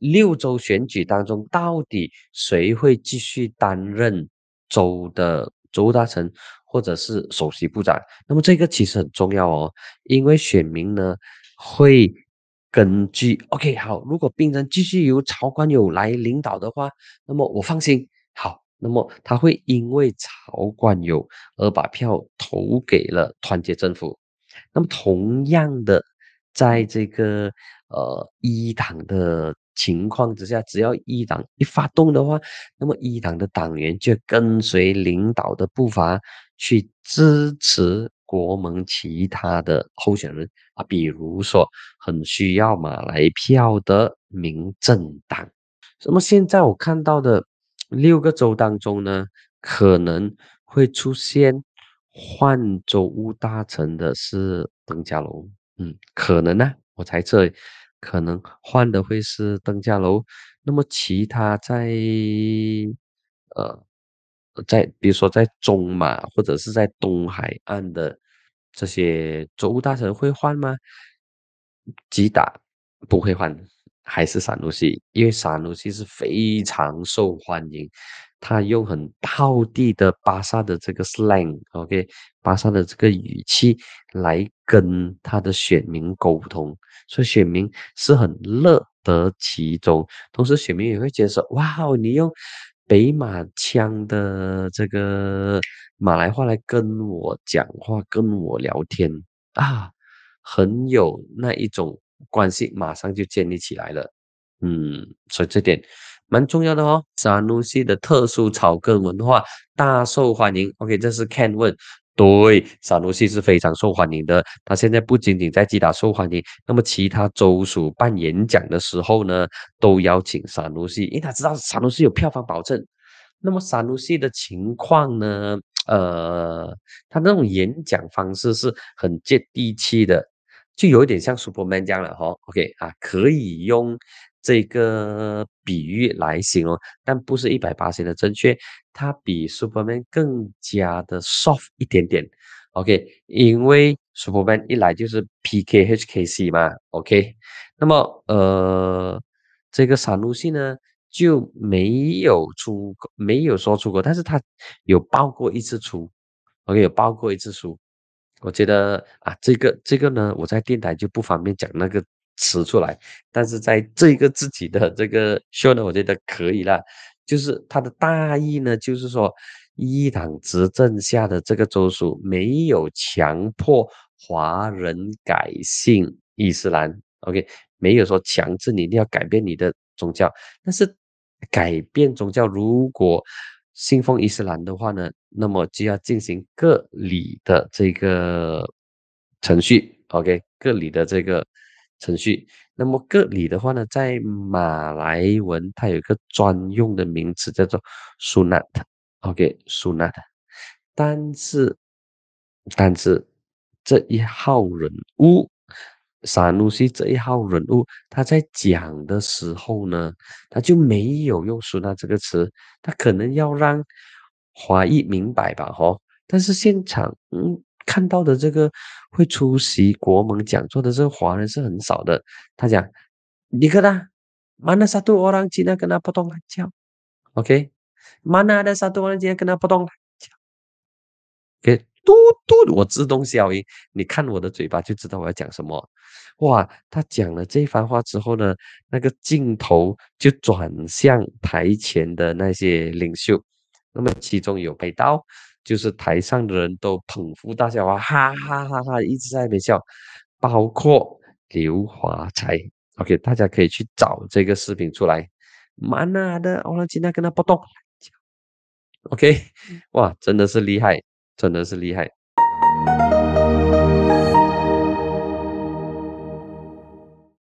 六州选举当中，到底谁会继续担任州的州大臣或者是首席部长？那么这个其实很重要哦，因为选民呢会根据 OK 好，如果病人继续由曹冠友来领导的话，那么我放心。好，那么他会因为曹冠友而把票投给了团结政府。那么同样的，在这个呃一党的。情况之下，只要一党一发动的话，那么一党的党员就跟随领导的步伐去支持国盟其他的候选人啊，比如说很需要马来票的民政党。那么现在我看到的六个州当中呢，可能会出现换州务大臣的是邓嘉龙，嗯，可能呢，我猜测。可能换的会是登家楼，那么其他在呃在比如说在中马或者是在东海岸的这些周大神会换吗？吉打不会换，还是闪努西，因为闪努西是非常受欢迎。他用很地的巴萨的这个 slang，OK，巴萨的这个语气来跟他的选民沟通，所以选民是很乐得其中。同时，选民也会接受，哇，你用北马枪的这个马来话来跟我讲话，跟我聊天啊，很有那一种关系，马上就建立起来了。嗯，所以这点。蛮重要的哦，沙奴西的特殊草根文化大受欢迎。OK，这是 Ken 问，对，沙奴西是非常受欢迎的。他现在不仅仅在吉打受欢迎，那么其他州属办演讲的时候呢，都邀请沙奴西，因为他知道沙奴西有票房保证。那么沙奴西的情况呢？呃，他那种演讲方式是很接地气的，就有点像 Superman 这样了哈。OK 啊，可以用。这个比喻来形容，但不是一百八十的正确，它比 Superman 更加的 soft 一点点。OK，因为 Superman 一来就是 PKHKC 嘛。OK，那么呃，这个三路线呢就没有出，没有说出过，但是他有报过一次出。OK，有报过一次出。我觉得啊，这个这个呢，我在电台就不方便讲那个。词出来，但是在这个自己的这个 show 呢，我觉得可以了。就是它的大意呢，就是说，伊党执政下的这个州属没有强迫华人改信伊斯兰。OK，没有说强制你一定要改变你的宗教。但是改变宗教，如果信奉伊斯兰的话呢，那么就要进行各里的这个程序。OK，各里的这个。程序，那么个里的话呢，在马来文它有一个专用的名词叫做 s u n a t o k s u n a t 但是，但是这一号人物萨努西这一号人物，他在讲的时候呢，他就没有用 s u n a t 这个词，他可能要让华裔明白吧，吼。但是现场，嗯。看到的这个会出席国盟讲座的这个华人是很少的。他讲，你看他曼纳萨杜奥朗基那跟他普通话讲，OK？曼纳的萨杜奥朗基那跟他普通给嘟嘟，我自动小音，你看我的嘴巴就知道我要讲什么。哇，他讲了这番话之后呢，那个镜头就转向台前的那些领袖，那么其中有被刀。就是台上的人都捧腹大笑啊，哈哈哈哈，一直在那边笑，包括刘华才。OK，大家可以去找这个视频出来。妈啊的，我今天跟他搏动。OK，哇，真的是厉害，真的是厉害。